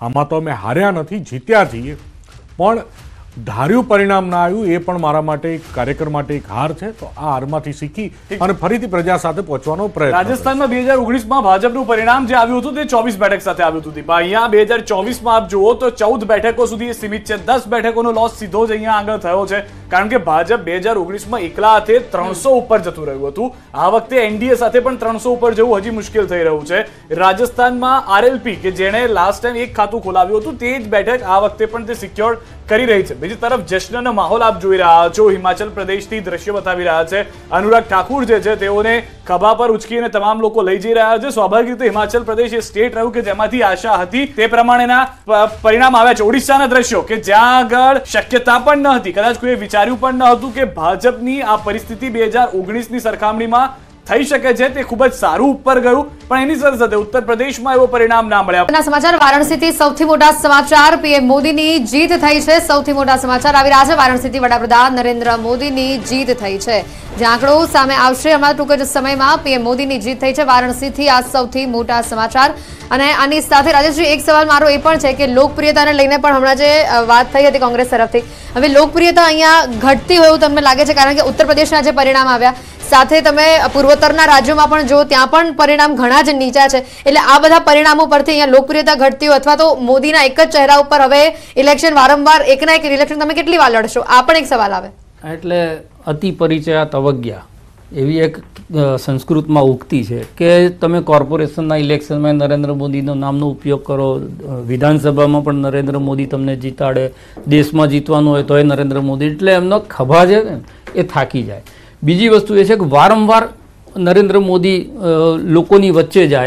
આમાં તો અમે હાર્યા નથી જીત્યા છીએ પણ ધાર્યું પરિણામ ના આવ્યું એ પણ મારા માટે એક કાર્યક્રમ માટે એક હાર છે તો આ હારમાંથી શીખી અને ફરીથી પ્રજા સાથે પહોંચવાનો પ્રયત્ન રાજસ્થાનમાં બે હજાર ઓગણીસમાં ભાજપનું પરિણામ જે આવ્યું હતું તે ચોવીસ બેઠક સાથે આવ્યું હતું પણ અહીંયા બે હજાર ચોવીસમાં આપ જુઓ તો ચૌદ બેઠકો સુધી સીમિત છે દસ બેઠકોનો લોસ સીધો જ અહીંયા આગળ થયો છે કારણ કે ભાજપ બે હજાર ઓગણીસમાં એકલા હાથે ત્રણસો ઉપર જતું રહ્યું હતું આ વખતે એનડીએ સાથે પણ ત્રણસો ઉપર જવું હજી મુશ્કેલ થઈ રહ્યું છે રાજસ્થાનમાં આરએલપી કે જેણે લાસ્ટ ટાઈમ એક ખાતું ખોલાવ્યું હતું તે જ બેઠક આ વખતે પણ તે સિક્યોર કરી રહી છે બીજી તરફ જશ્નનો માહોલ આપ જોઈ રહ્યા છો હિમાચલ પ્રદેશથી દ્રશ્ય બતાવી રહ્યા છે અનુરાગ ઠાકુર જે છે તેઓને ખભા પર ઉચકીને તમામ લોકો લઈ જઈ રહ્યા છે સ્વાભાવિક રીતે હિમાચલ પ્રદેશ એ સ્ટેટ રહ્યું કે જેમાંથી આશા હતી તે પ્રમાણેના પરિણામ આવ્યા છે ઓડિશાના દ્રશ્યો કે જ્યાં આગળ શક્યતા પણ ન હતી કદાચ કોઈએ વિચાર્યું પણ ન હતું કે ભાજપની આ પરિસ્થિતિ બે હજાર ઓગણીસની સરખામણીમાં થઈ શકે છે તે ખૂબ જ સારું ઉપર ગયું પણ એની સાથે સાથે ઉત્તર પ્રદેશમાં એવો પરિણામ ના મળ્યા સમાચાર વારાણસીથી સૌથી મોટા સમાચાર પીએમ મોદીની જીત થઈ છે સૌથી મોટા સમાચાર આવી રહ્યા છે વારાણસીથી વડાપ્રધાન નરેન્દ્ર મોદીની જીત થઈ છે જે આંકડો સામે આવશે હમણાં ટૂંક જ સમયમાં પીએમ મોદીની જીત થઈ છે વારાણસીથી આ સૌથી મોટા સમાચાર અને આની સાથે રાજેશજી એક સવાલ મારો એ પણ છે કે લોકપ્રિયતાને લઈને પણ હમણાં જે વાત થઈ હતી કોંગ્રેસ તરફથી હવે લોકપ્રિયતા અહીંયા ઘટતી હોય એવું તમને લાગે છે કારણ કે ઉત્તર પ્રદેશના જે પરિણામ આવ્યા સાથે તમે પૂર્વોત્તરના રાજ્યોમાં પણ જો ત્યાં પણ પરિણામ ઘણા જ નીચા છે એટલે આ બધા પરિણામો પરથી અહીંયા લોકપ્રિયતા ઘટતી હોય અથવા તો મોદીના એક જ ચહેરા ઉપર હવે ઇલેક્શન વારંવાર એકના એક ઇલેક્શન તમે કેટલી વાર લડશો આ પણ એક સવાલ આવે એટલે અતિ પરિચયા તવજ્ઞા એવી એક સંસ્કૃતમાં ઉગતી છે કે તમે કોર્પોરેશનના ઇલેક્શનમાં નરેન્દ્ર મોદીનો નામનો ઉપયોગ કરો વિધાનસભામાં પણ નરેન્દ્ર મોદી તમને જીતાડે દેશમાં જીતવાનું હોય તો એ નરેન્દ્ર મોદી એટલે એમનો ખભા છે એ થાકી જાય બીજી વસ્તુ એ છે કે વારંવાર નરેન્દ્ર મોદી લોકોની વચ્ચે જાય